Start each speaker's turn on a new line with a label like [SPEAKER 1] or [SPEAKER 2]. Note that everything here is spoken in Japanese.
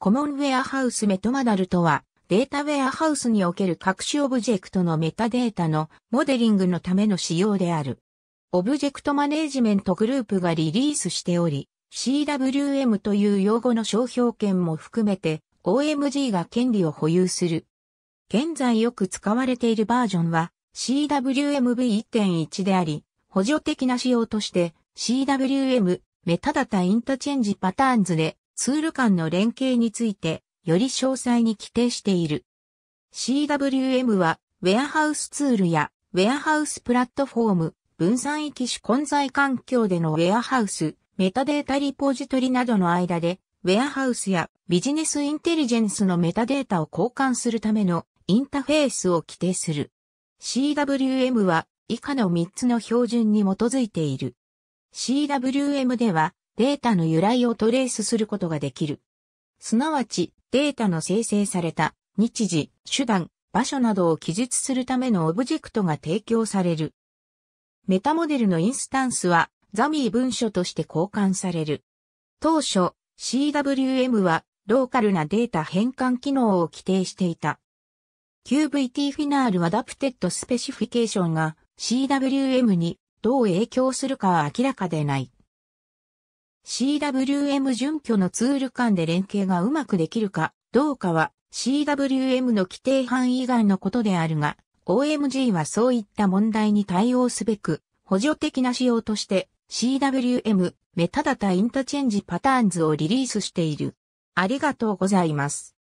[SPEAKER 1] コモンウェアハウスメトマダルとは、データウェアハウスにおける各種オブジェクトのメタデータのモデリングのための仕様である。オブジェクトマネージメントグループがリリースしており、CWM という用語の商標権も含めて OMG が権利を保有する。現在よく使われているバージョンは CWMV1.1 であり、補助的な仕様として CWM メタダタインタチェンジパターンズでツール間の連携について、より詳細に規定している。CWM は、ウェアハウスツールや、ウェアハウスプラットフォーム、分散域種混在環境でのウェアハウス、メタデータリポジトリなどの間で、ウェアハウスやビジネスインテリジェンスのメタデータを交換するためのインタフェースを規定する。CWM は以下の3つの標準に基づいている。CWM ではデータの由来をトレースすることができる。すなわち、データの生成された日時、手段、場所などを記述するためのオブジェクトが提供される。メタモデルのインスタンスはザミー文書として交換される。当初、CWM はローカルなデータ変換機能を規定していた。QVT フィナールアダプテッドスペシフィケーションが CWM にどう影響するかは明らかでない。CWM 準拠のツール間で連携がうまくできるかどうかは CWM の規定範囲外のことであるが、OMG はそういった問題に対応すべく、補助的な仕様として CWM メタダタインタチェンジパターンズをリリースしている。ありがとうございます。